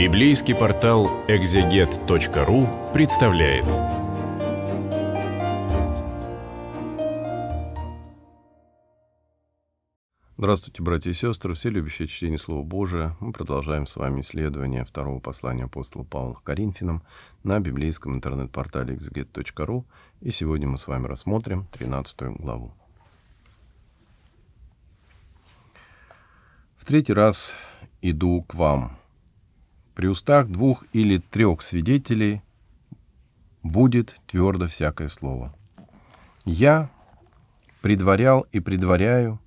Библейский портал экзегет.ру представляет. Здравствуйте, братья и сестры, все любящие чтение Слова Божия. Мы продолжаем с вами исследование второго послания апостола Павла к Коринфянам на библейском интернет-портале exeget.ru. И сегодня мы с вами рассмотрим 13 главу. В третий раз иду к вам, при устах двух или трех свидетелей будет твердо всякое слово. Я предварял и предваряю,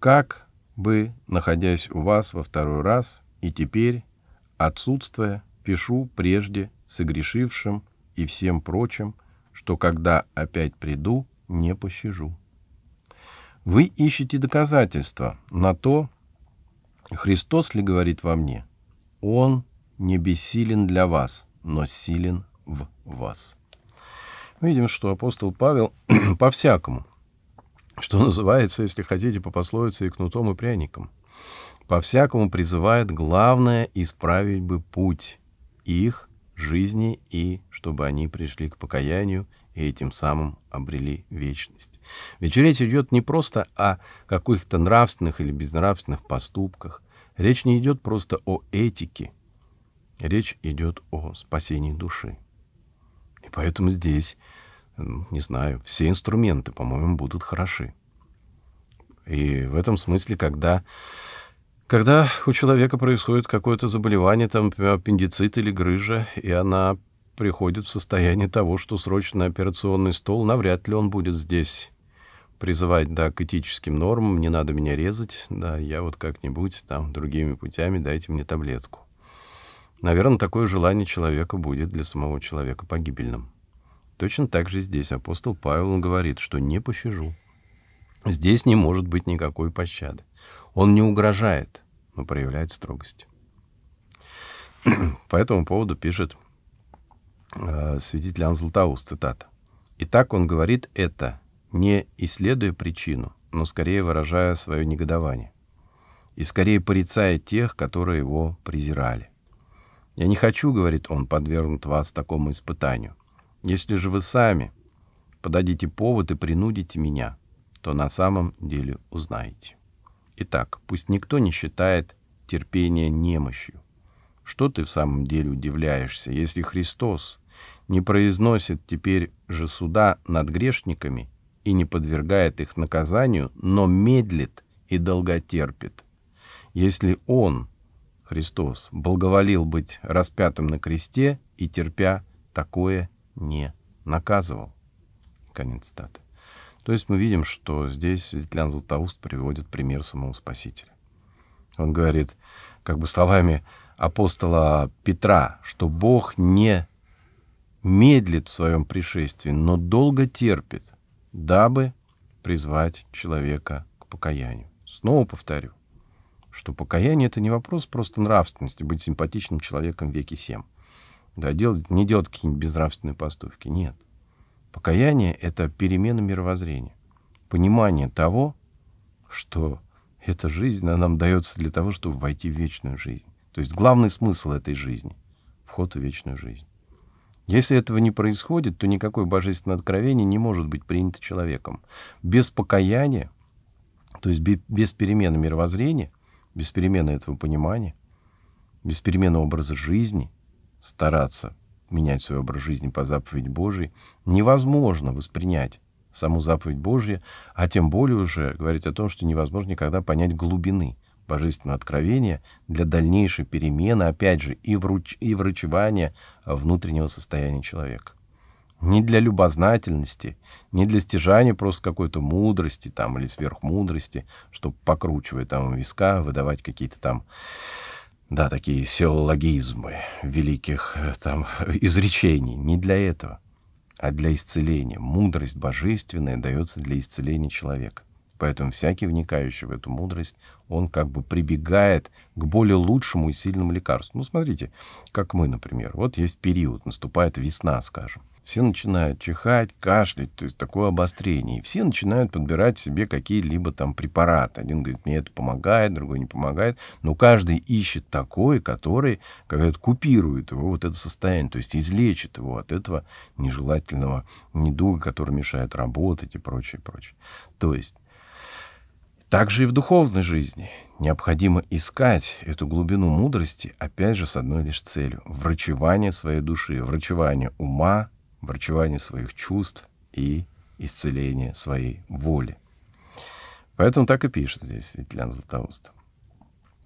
как бы, находясь у вас во второй раз, и теперь, отсутствуя, пишу прежде согрешившим и всем прочим, что когда опять приду, не пощажу. Вы ищете доказательства на то, Христос ли говорит во мне? Он не бессилен для вас, но силен в вас. Видим, что апостол Павел по-всякому, что называется, если хотите, по пословице и кнутом, и пряником, по-всякому призывает главное исправить бы путь их жизни и чтобы они пришли к покаянию и этим самым обрели вечность. Ведь речь идет не просто о каких-то нравственных или безнравственных поступках, речь не идет просто о этике, Речь идет о спасении души. И поэтому здесь, не знаю, все инструменты, по-моему, будут хороши. И в этом смысле, когда, когда у человека происходит какое-то заболевание, там, например, аппендицит или грыжа, и она приходит в состояние того, что срочно операционный стол, навряд ли он будет здесь призывать, да, к этическим нормам, не надо меня резать, да, я вот как-нибудь там другими путями дайте мне таблетку. Наверное, такое желание человека будет для самого человека погибельным. Точно так же здесь апостол Павел говорит, что не пощажу. Здесь не может быть никакой пощады. Он не угрожает, но проявляет строгость. По этому поводу пишет э, святитель Ан Златоуст, цитата. «Итак, он говорит это, не исследуя причину, но скорее выражая свое негодование, и скорее порицая тех, которые его презирали. «Я не хочу, — говорит он, — подвергнуть вас такому испытанию. Если же вы сами подадите повод и принудите меня, то на самом деле узнаете. Итак, пусть никто не считает терпение немощью. Что ты в самом деле удивляешься, если Христос не произносит теперь же суда над грешниками и не подвергает их наказанию, но медлит и долготерпит? Если Он — Христос благоволил быть распятым на кресте и, терпя такое, не наказывал. Конец цитаты. То есть мы видим, что здесь Светлян Златоуст приводит пример самого Спасителя. Он говорит, как бы словами апостола Петра, что Бог не медлит в своем пришествии, но долго терпит, дабы призвать человека к покаянию. Снова повторю, что покаяние — это не вопрос просто нравственности, быть симпатичным человеком веки семь. Да, делать, не делать какие-нибудь безнравственные поступки. Нет. Покаяние — это перемена мировоззрения. Понимание того, что эта жизнь, она нам дается для того, чтобы войти в вечную жизнь. То есть главный смысл этой жизни — вход в вечную жизнь. Если этого не происходит, то никакое божественное откровение не может быть принято человеком. Без покаяния, то есть без перемены мировоззрения — без перемены этого понимания, без перемены образа жизни, стараться менять свой образ жизни по заповедь Божией, невозможно воспринять саму заповедь Божью, а тем более уже говорить о том, что невозможно никогда понять глубины божественного откровения для дальнейшей перемены, опять же, и, вруч... и врачевания внутреннего состояния человека не для любознательности, не для стяжания просто какой-то мудрости там или сверхмудрости, чтобы покручивая там виска, выдавать какие-то там, да, такие сеологизмы великих э, там изречений. Не для этого, а для исцеления. Мудрость божественная дается для исцеления человека. Поэтому всякий, вникающий в эту мудрость, он как бы прибегает к более лучшему и сильному лекарству. Ну, смотрите, как мы, например. Вот есть период, наступает весна, скажем. Все начинают чихать, кашлять, то есть такое обострение. И все начинают подбирать себе какие-либо там препараты. Один говорит, мне это помогает, другой не помогает. Но каждый ищет такой, который как говорят, купирует его вот это состояние, то есть излечит его от этого нежелательного недуга, который мешает работать и прочее, прочее. То есть также и в духовной жизни необходимо искать эту глубину мудрости, опять же, с одной лишь целью — врачевание своей души, врачевание ума, врачевание своих чувств и исцеление своей воли. Поэтому так и пишет здесь Ветелян Златоуст.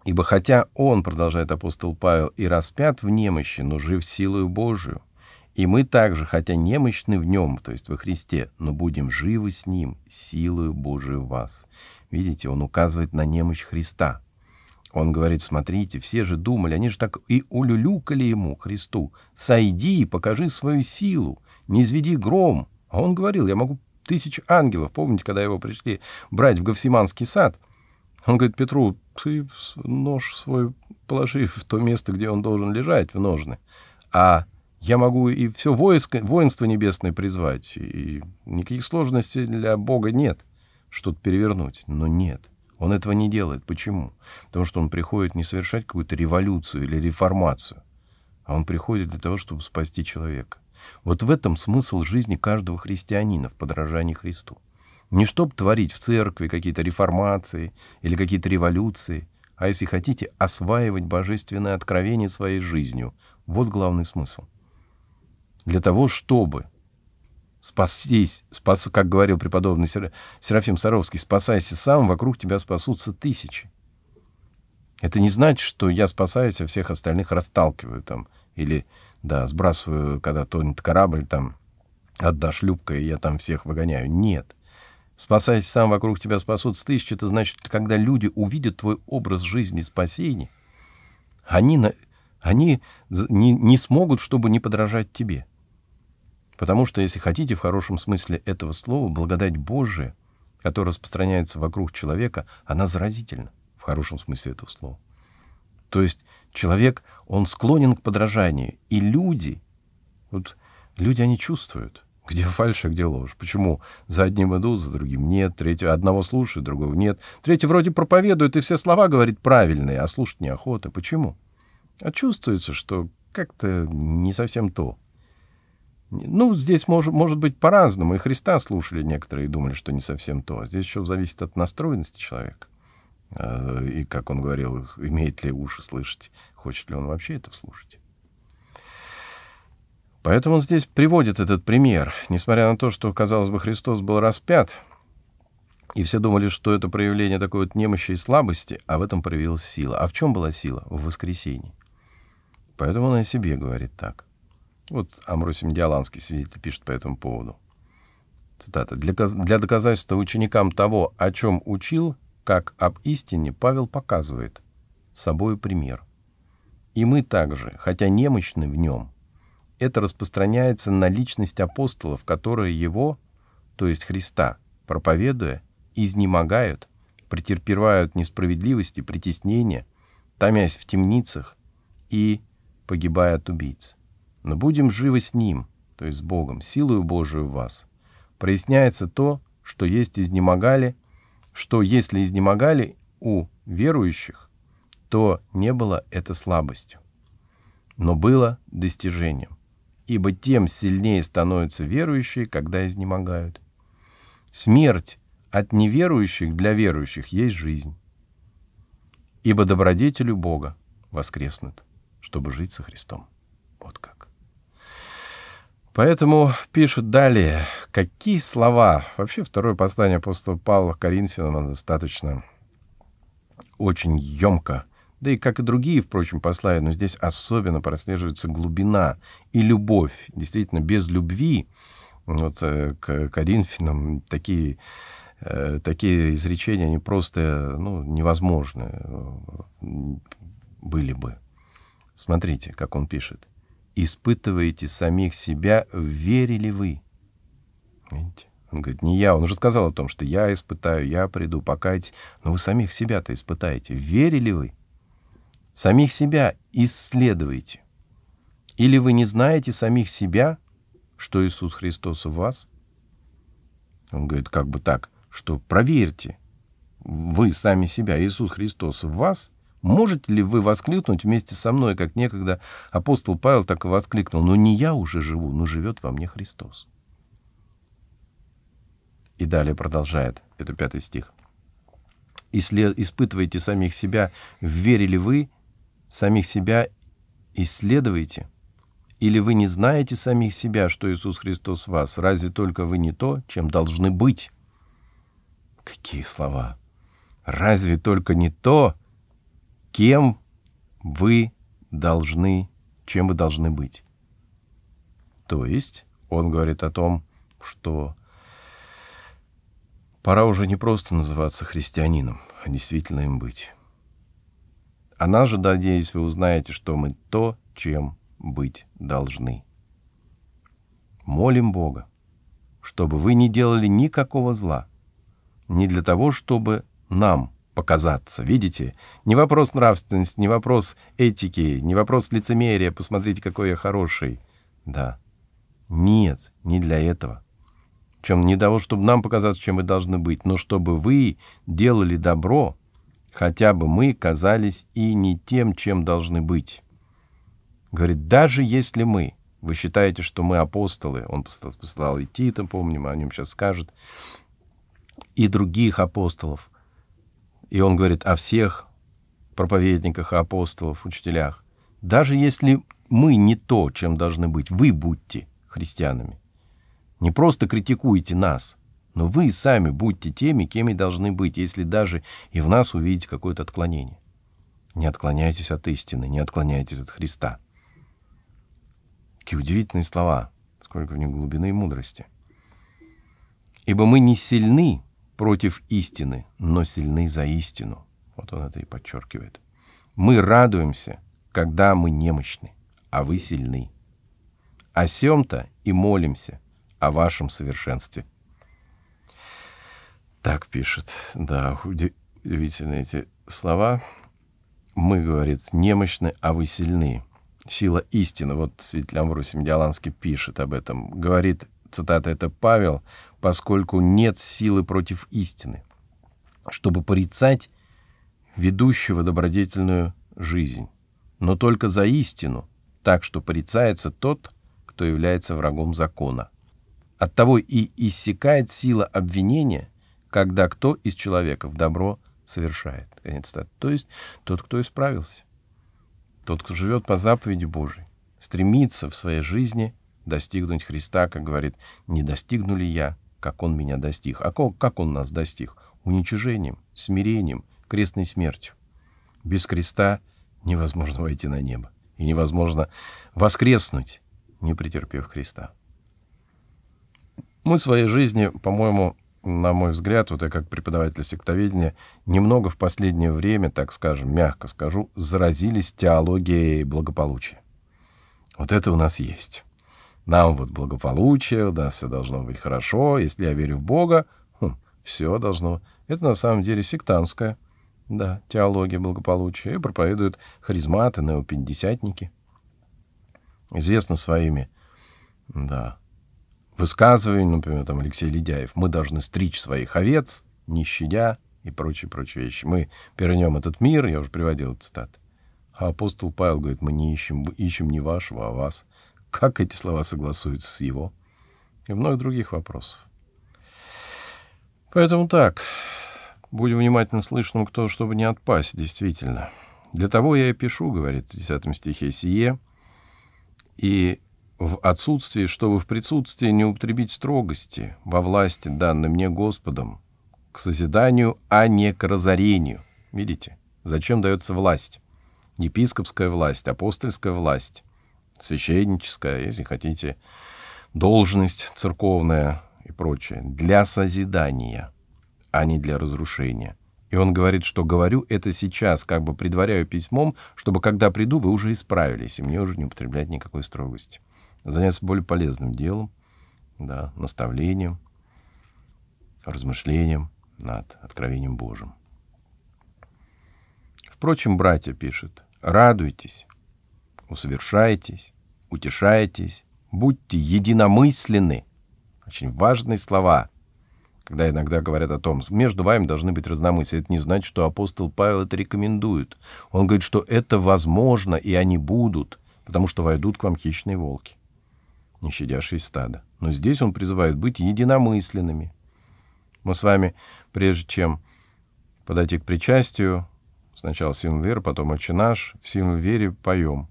Ибо хотя он, продолжает апостол Павел, и распят в немощи, но жив силою Божию, и мы также, хотя немощны в нем, то есть во Христе, но будем живы с ним, силою Божию в вас. Видите, он указывает на немощь Христа. Он говорит, смотрите, все же думали, они же так и улюлюкали ему, Христу, «Сойди и покажи свою силу, не изведи гром». А он говорил, я могу тысяч ангелов. Помните, когда его пришли брать в Гавсиманский сад? Он говорит Петру, ты нож свой положи в то место, где он должен лежать, в ножны. А я могу и все войско, воинство небесное призвать, и никаких сложностей для Бога нет что-то перевернуть. Но нет, он этого не делает. Почему? Потому что он приходит не совершать какую-то революцию или реформацию, а он приходит для того, чтобы спасти человека. Вот в этом смысл жизни каждого христианина в подражании Христу. Не чтобы творить в церкви какие-то реформации или какие-то революции, а если хотите, осваивать божественное откровение своей жизнью. Вот главный смысл для того, чтобы спастись, спас, как говорил преподобный Серафим Саровский, спасайся сам, вокруг тебя спасутся тысячи. Это не значит, что я спасаюсь, а всех остальных расталкиваю там, или, да, сбрасываю, когда тонет корабль, там, одна шлюпка, и я там всех выгоняю. Нет. Спасайся сам, вокруг тебя спасутся тысячи, это значит, когда люди увидят твой образ жизни спасения, они, на, они не, не смогут, чтобы не подражать тебе. Потому что, если хотите, в хорошем смысле этого слова, благодать Божия, которая распространяется вокруг человека, она заразительна, в хорошем смысле этого слова. То есть человек, он склонен к подражанию. И люди, вот люди, они чувствуют, где фальшь, а где ложь. Почему? За одним идут, за другим нет, третьего одного слушают, другого нет. Третий вроде проповедует, и все слова говорит правильные, а слушать неохота. Почему? А чувствуется, что как-то не совсем то. Ну, здесь может, может быть по-разному. И Христа слушали некоторые и думали, что не совсем то. Здесь еще зависит от настроенности человека. Э, и, как он говорил, имеет ли уши слышать, хочет ли он вообще это слушать. Поэтому он здесь приводит этот пример. Несмотря на то, что, казалось бы, Христос был распят, и все думали, что это проявление такой вот немощи и слабости, а в этом проявилась сила. А в чем была сила? В воскресении. Поэтому он о себе говорит так. Вот Амросим Диаланский сидит и пишет по этому поводу. Цитата. «Для, доказательства ученикам того, о чем учил, как об истине, Павел показывает собою пример. И мы также, хотя немощны в нем, это распространяется на личность апостолов, которые его, то есть Христа, проповедуя, изнемогают, претерпевают несправедливости, притеснения, томясь в темницах и погибая от убийц. Но будем живы с Ним, то есть с Богом, силою Божию в вас. Проясняется то, что есть изнемогали, что если изнемогали у верующих, то не было это слабостью, но было достижением. Ибо тем сильнее становятся верующие, когда изнемогают. Смерть от неверующих для верующих есть жизнь. Ибо добродетелю Бога воскреснут, чтобы жить со Христом. Поэтому пишут далее, какие слова. Вообще второе послание апостола Павла Коринфянам достаточно очень емко. Да и как и другие, впрочем, послания, но здесь особенно прослеживается глубина и любовь. Действительно, без любви вот, э, к Коринфянам такие, э, такие изречения, они просто ну, невозможны э, были бы. Смотрите, как он пишет испытываете самих себя, верили вы. Видите? Он говорит, не я, он уже сказал о том, что я испытаю, я приду, покайтесь. Но вы самих себя-то испытаете. Верили вы? Самих себя исследуете. Или вы не знаете самих себя, что Иисус Христос в вас? Он говорит, как бы так, что проверьте, вы сами себя, Иисус Христос в вас, Можете ли вы воскликнуть вместе со мной, как некогда апостол Павел так и воскликнул, «Но не я уже живу, но живет во мне Христос». И далее продолжает, это пятый стих. «Если испытываете самих себя, в вере ли вы, самих себя исследуете? Или вы не знаете самих себя, что Иисус Христос в вас? Разве только вы не то, чем должны быть?» Какие слова! «Разве только не то, кем вы должны, чем вы должны быть. То есть он говорит о том, что пора уже не просто называться христианином, а действительно им быть. Она же, надеюсь, вы узнаете, что мы то, чем быть должны. Молим Бога, чтобы вы не делали никакого зла, не для того, чтобы нам – показаться. Видите? Не вопрос нравственности, не вопрос этики, не вопрос лицемерия. Посмотрите, какой я хороший. Да. Нет, не для этого. Чем не того, чтобы нам показаться, чем мы должны быть, но чтобы вы делали добро, хотя бы мы казались и не тем, чем должны быть. Говорит, даже если мы, вы считаете, что мы апостолы, он послал и Тита, помним, о нем сейчас скажет, и других апостолов – и он говорит о всех проповедниках, апостолов, учителях. Даже если мы не то, чем должны быть, вы будьте христианами. Не просто критикуйте нас, но вы сами будьте теми, кем и должны быть, если даже и в нас увидите какое-то отклонение. Не отклоняйтесь от истины, не отклоняйтесь от Христа. Какие удивительные слова, сколько в них глубины и мудрости. Ибо мы не сильны, против истины, но сильны за истину. Вот он это и подчеркивает. Мы радуемся, когда мы немощны, а вы сильны. О сем-то и молимся о вашем совершенстве. Так пишет, да, удивительные эти слова. Мы, говорит, немощны, а вы сильны. Сила истины. Вот святитель Амвросий Диаланский пишет об этом. Говорит, цитата это Павел, поскольку нет силы против истины, чтобы порицать ведущего добродетельную жизнь, но только за истину, так что порицается тот, кто является врагом закона. Оттого и иссякает сила обвинения, когда кто из человеков добро совершает. Конец цитаты. То есть тот, кто исправился, тот, кто живет по заповеди Божией, стремится в своей жизни достигнуть Христа, как говорит, не достигну ли я, как Он меня достиг. А как Он нас достиг? Уничижением, смирением, крестной смертью. Без креста невозможно войти на небо. И невозможно воскреснуть, не претерпев Христа. Мы в своей жизни, по-моему, на мой взгляд, вот я как преподаватель сектоведения, немного в последнее время, так скажем, мягко скажу, заразились теологией благополучия. Вот это у нас есть. Нам вот благополучие, у нас все должно быть хорошо. Если я верю в Бога, хм, все должно. Это на самом деле сектантское. Да, теология благополучия. И проповедуют харизматы, неопендесятники. Известно своими, да, высказываниями, например, там Алексей Ледяев. Мы должны стричь своих овец, не щадя и прочие-прочие вещи. Мы перенем этот мир, я уже приводил цитаты. А апостол Павел говорит, мы не ищем, ищем не вашего, а вас как эти слова согласуются с его, и много других вопросов. Поэтому так, будем внимательно слышным ну, кто, чтобы не отпасть, действительно. Для того я и пишу, говорит в 10 стихе сие, и в отсутствии, чтобы в присутствии не употребить строгости во власти, данной мне Господом, к созиданию, а не к разорению. Видите, зачем дается власть? Епископская власть, апостольская власть, священническая, если хотите, должность церковная и прочее, для созидания, а не для разрушения. И он говорит, что говорю это сейчас, как бы предваряю письмом, чтобы когда приду, вы уже исправились, и мне уже не употреблять никакой строгости. Заняться более полезным делом, да, наставлением, размышлением над Откровением Божьим. Впрочем, братья пишут, радуйтесь, усовершаетесь, утешаетесь, будьте единомысленны. Очень важные слова, когда иногда говорят о том, между вами должны быть разномыслия. Это не значит, что апостол Павел это рекомендует. Он говорит, что это возможно, и они будут, потому что войдут к вам хищные волки, не щадящие стада. Но здесь он призывает быть единомысленными. Мы с вами, прежде чем подойти к причастию, сначала символ веры, потом отче наш, в символ вере поем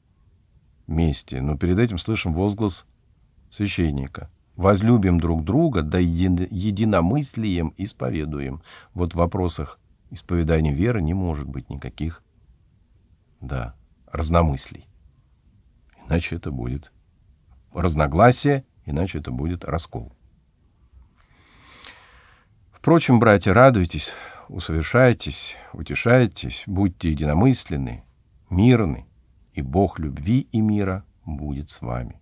месте, но перед этим слышим возглас священника. «Возлюбим друг друга, да единомыслием исповедуем». Вот в вопросах исповедания веры не может быть никаких, да, разномыслий. Иначе это будет разногласие, иначе это будет раскол. Впрочем, братья, радуйтесь, усовершайтесь, утешайтесь, будьте единомысленны, мирны, и Бог любви и мира будет с вами.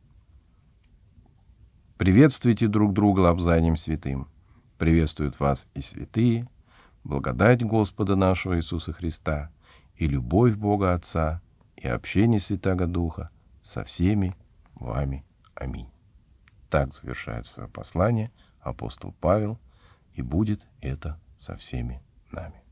Приветствуйте друг друга лобзанием святым. Приветствуют вас и святые, благодать Господа нашего Иисуса Христа и любовь Бога Отца и общение Святаго Духа со всеми вами. Аминь. Так завершает свое послание апостол Павел, и будет это со всеми нами.